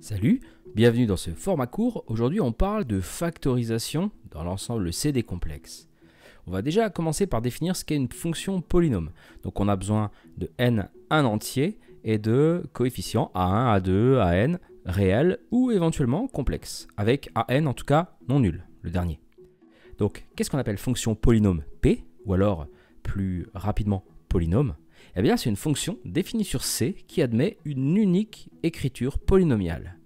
Salut, bienvenue dans ce format court. Aujourd'hui, on parle de factorisation dans l'ensemble CD complexe. complexes. On va déjà commencer par définir ce qu'est une fonction polynôme. Donc on a besoin de n un entier et de coefficients a1, a2, an réels ou éventuellement complexes, avec an en tout cas non nul, le dernier. Donc qu'est-ce qu'on appelle fonction polynôme p, ou alors plus rapidement polynôme eh bien, c'est une fonction définie sur C qui admet une unique écriture polynomiale.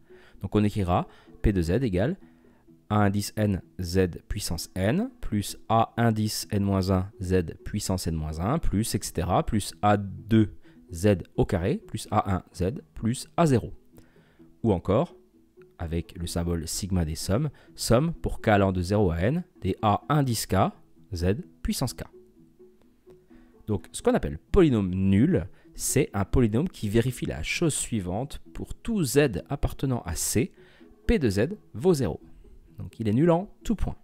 Donc on écrira P de z égale a indice n z puissance n plus a indice n-1 z puissance n-1 plus etc plus a2 z au carré plus a1 z plus a0. Ou encore, avec le symbole sigma des sommes, somme pour k allant de 0 à n des a indice k z puissance k. Donc ce qu'on appelle polynôme nul, c'est un polynôme qui vérifie la chose suivante pour tout z appartenant à C, P de z vaut 0. Donc il est nul en tout point.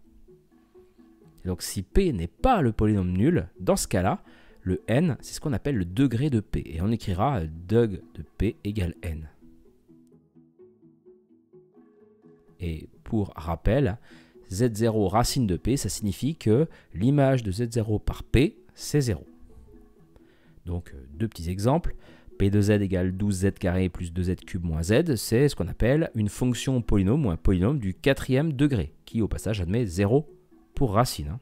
donc si P n'est pas le polynôme nul, dans ce cas-là, le n, c'est ce qu'on appelle le degré de P. Et on écrira euh, deg de P égale n. Et pour rappel, z0 racine de P, ça signifie que l'image de z0 par P, c'est 0. Donc euh, deux petits exemples. P de z égale 12z carré plus 2z cube moins z, c'est ce qu'on appelle une fonction polynôme ou un polynôme du quatrième degré, qui au passage admet 0 pour racine. Hein.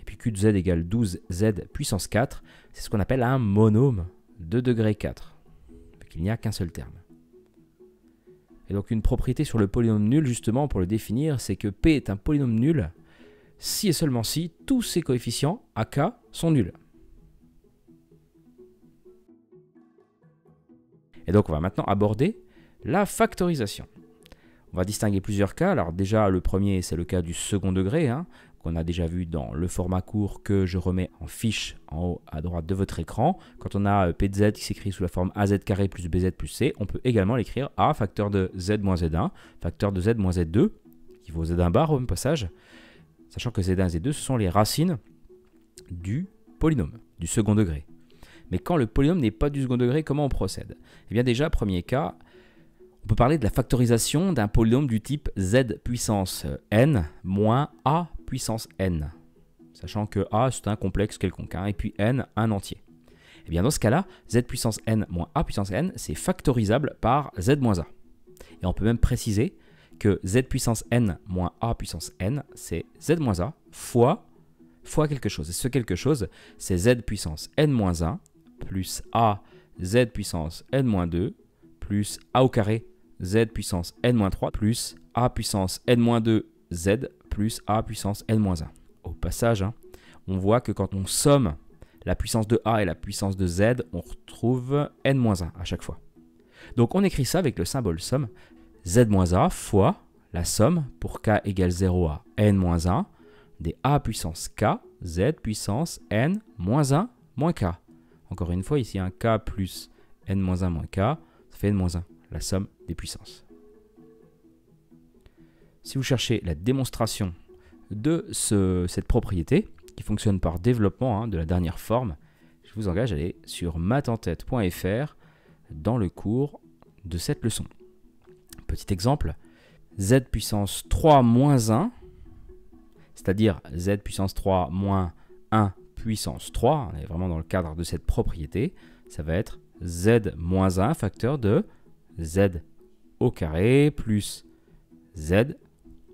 Et puis q de z égale 12z puissance 4, c'est ce qu'on appelle un monôme de degré 4, qu'il n'y a qu'un seul terme. Et donc une propriété sur le polynôme nul, justement, pour le définir, c'est que P est un polynôme nul si et seulement si tous ses coefficients, AK, sont nuls. Et donc on va maintenant aborder la factorisation. On va distinguer plusieurs cas. Alors déjà le premier c'est le cas du second degré, hein, qu'on a déjà vu dans le format court que je remets en fiche en haut à droite de votre écran. Quand on a euh, PZ qui s'écrit sous la forme AZ carré plus BZ plus C, on peut également l'écrire A, facteur de Z moins Z1, facteur de Z moins Z2, qui vaut Z1 bar au passage, sachant que Z1 et Z2 ce sont les racines du polynôme, du second degré. Mais quand le polynôme n'est pas du second degré, comment on procède Eh bien déjà, premier cas, on peut parler de la factorisation d'un polynôme du type z puissance n moins a puissance n, sachant que a c'est un complexe quelconque, hein, et puis n un entier. Eh bien dans ce cas-là, z puissance n moins a puissance n, c'est factorisable par z moins a. Et on peut même préciser que z puissance n moins a puissance n, c'est z moins a fois, fois quelque chose. Et ce quelque chose, c'est z puissance n moins 1 plus a z puissance n moins 2 plus a au carré z puissance n moins 3 plus a puissance n moins 2 z plus a puissance n moins 1. Au passage, hein, on voit que quand on somme la puissance de a et la puissance de z, on retrouve n moins 1 à chaque fois. Donc on écrit ça avec le symbole somme z moins a fois la somme pour k égale 0 à n moins 1 des a puissance k z puissance n moins 1 moins k. Encore une fois, ici, un k plus n 1 moins k, ça fait n 1, la somme des puissances. Si vous cherchez la démonstration de cette propriété, qui fonctionne par développement hein, de la dernière forme, je vous engage à aller sur matentête.fr dans le cours de cette leçon. Petit exemple, z puissance 3 moins 1, c'est-à-dire z puissance 3 moins 1 puissance 3, on est vraiment dans le cadre de cette propriété, ça va être z moins 1 facteur de z au carré plus z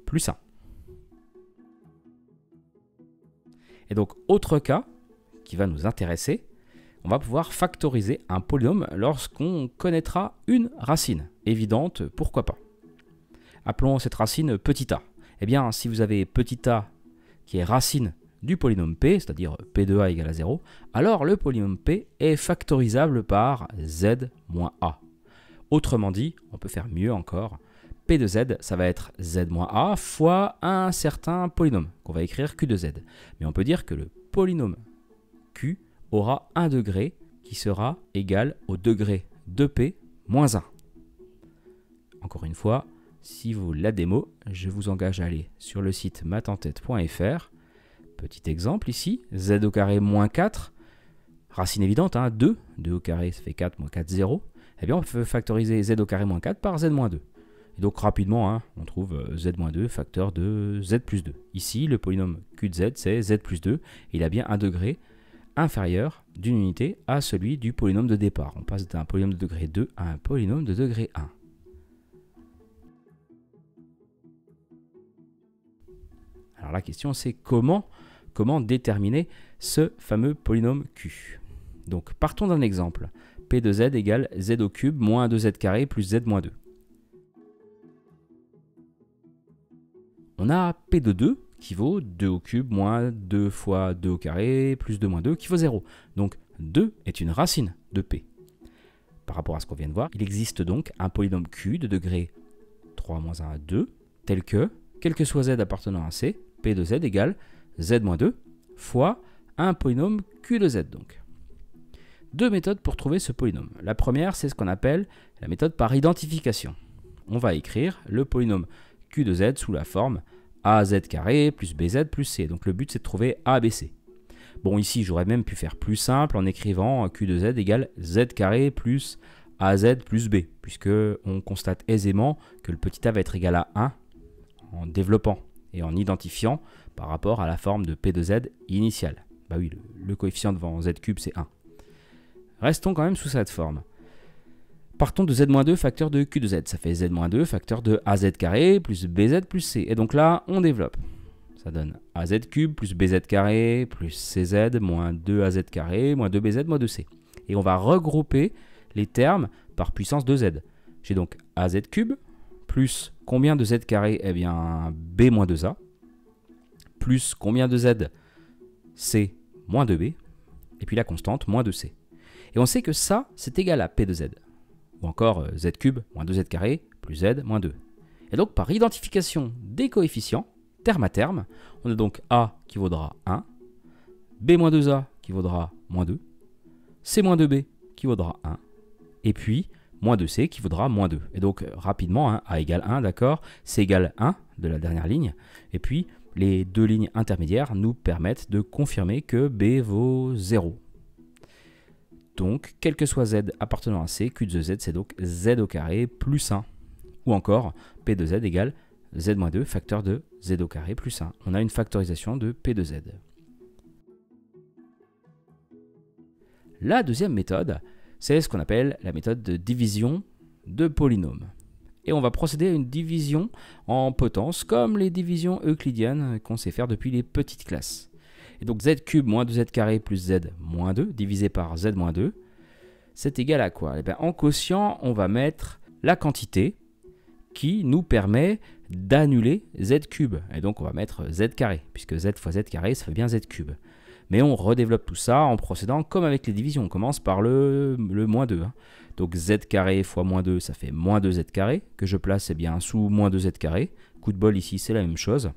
plus 1. Et donc, autre cas qui va nous intéresser, on va pouvoir factoriser un polynôme lorsqu'on connaîtra une racine. Évidente, pourquoi pas. Appelons cette racine petit a. Eh bien, si vous avez petit a qui est racine du polynôme P, c'est-à-dire p de a égale à 0, alors le polynôme P est factorisable par Z moins A. Autrement dit, on peut faire mieux encore, P de Z, ça va être Z moins A fois un certain polynôme, qu'on va écrire Q de Z. Mais on peut dire que le polynôme Q aura un degré qui sera égal au degré de P moins 1. Encore une fois, si vous la démo, je vous engage à aller sur le site matentête.fr Petit exemple ici, z au carré moins 4, racine évidente, 2, hein, 2 au carré ça fait 4, moins 4, 0. Eh bien on peut factoriser z au carré moins 4 par z moins 2. Et donc rapidement, hein, on trouve euh, z-2 moins facteur de z plus 2. Ici, le polynôme q de z, c'est z plus 2. il a bien un degré inférieur d'une unité à celui du polynôme de départ. On passe d'un polynôme de degré 2 à un polynôme de degré 1. Alors la question c'est comment, comment déterminer ce fameux polynôme Q Donc partons d'un exemple. P de z égale z au cube moins 2z carré plus z moins 2. On a P de 2 qui vaut 2 au cube moins 2 fois 2 au carré plus 2 moins 2 qui vaut 0. Donc 2 est une racine de P. Par rapport à ce qu'on vient de voir, il existe donc un polynôme Q de degré 3 moins 1 à 2 tel que quel que soit z appartenant à C, P de z égale z-2 fois un polynôme Q de z donc. Deux méthodes pour trouver ce polynôme. La première, c'est ce qu'on appelle la méthode par identification. On va écrire le polynôme Q de z sous la forme AZ carré plus BZ plus C. Donc le but, c'est de trouver ABC. Bon, ici, j'aurais même pu faire plus simple en écrivant Q de z égale Z carré plus AZ plus B, puisque on constate aisément que le petit a va être égal à 1 en développant et en identifiant par rapport à la forme de P2Z initiale. Bah oui, le, coefficient devant Z cube c'est 1. Restons quand même sous cette forme. Partons de Z-2 facteur de Q de Z. Ça fait Z-2 facteur de AZ carré plus BZ plus C. Et donc là, on développe. Ça donne AZ cube plus BZ carré plus CZ moins 2AZ carré moins 2BZ moins 2C. Et on va regrouper les termes par puissance de Z. J'ai donc AZ cube plus combien de z carré Eh bien, b moins 2a. Plus combien de z C moins 2b. Et puis la constante, moins 2c. Et on sait que ça, c'est égal à p de z. Ou encore euh, z cube, moins 2z carré, plus z, moins 2. Et donc, par identification des coefficients, terme à terme, on a donc a qui vaudra 1, b moins 2a qui vaudra moins 2, c moins 2b qui vaudra 1, et puis moins 2c qui vaudra moins 2. Et donc euh, rapidement, a hein, égale 1, d'accord C égale 1 de la dernière ligne. Et puis les deux lignes intermédiaires nous permettent de confirmer que B vaut 0. Donc, quel que soit z appartenant à C, Q de z, c'est donc z au carré plus 1. Ou encore, P de z égale z-2 moins facteur de z au carré plus 1. On a une factorisation de P de z. La deuxième méthode, c'est ce qu'on appelle la méthode de division de polynômes. Et on va procéder à une division en potence, comme les divisions euclidiennes qu'on sait faire depuis les petites classes. Et donc z cube moins 2z carré plus z moins 2 divisé par z moins 2, c'est égal à quoi eh ben, En quotient, on va mettre la quantité qui nous permet d'annuler z cube. Et donc on va mettre z carré, puisque z fois z carré, ça fait bien z cube. Mais on redéveloppe tout ça en procédant comme avec les divisions. On commence par le, moins 2. Hein. Donc z carré fois moins 2, ça fait moins 2z carré, que je place eh bien, sous moins 2z carré. Coup de bol ici, c'est la même chose.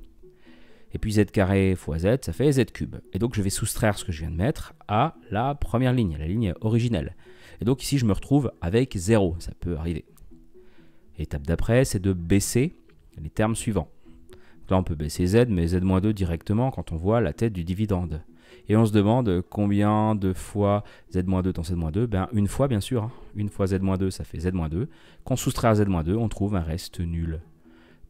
Et puis z carré fois z, ça fait z cube. Et donc je vais soustraire ce que je viens de mettre à la première ligne, la ligne originelle. Et donc ici, je me retrouve avec 0, ça peut arriver. Étape d'après, c'est de baisser les termes suivants. là, on peut baisser z, mais z-2 directement quand on voit la tête du dividende. Et on se demande combien de fois z-2 dans z-2 ben, Une fois, bien sûr. Hein. Une fois z-2, ça fait z-2. Quand on soustrait à z-2, on trouve un reste nul.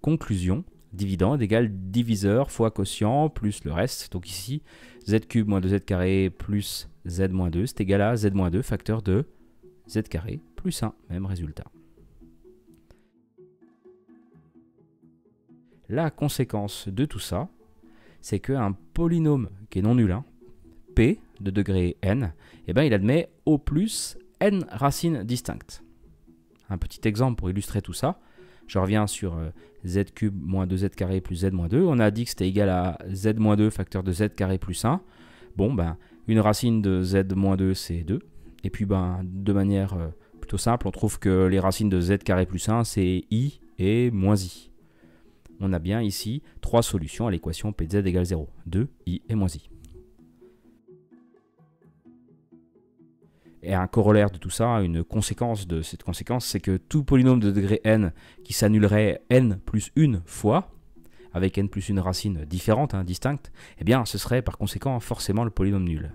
Conclusion, dividende égale diviseur fois quotient plus le reste. Donc ici, z cube moins 2z carré plus z-2, c'est égal à z-2 facteur de z carré plus 1. Même résultat. La conséquence de tout ça, c'est qu'un polynôme qui est non nul, hein, P de degré n, eh ben il admet O plus n racines distinctes. Un petit exemple pour illustrer tout ça. Je reviens sur euh, z cube moins 2z carré plus z moins 2. On a dit que c'était égal à z moins 2 facteur de z carré plus 1. Bon, ben, une racine de z moins 2, c'est 2. Et puis, ben, de manière euh, plutôt simple, on trouve que les racines de z carré plus 1, c'est i et moins i. On a bien ici trois solutions à l'équation p de z égale 0. 2, i et moins i. Et un corollaire de tout ça, une conséquence de cette conséquence, c'est que tout polynôme de degré n qui s'annulerait n plus une fois, avec n plus une racine différente, hein, distincte, eh bien ce serait par conséquent forcément le polynôme nul.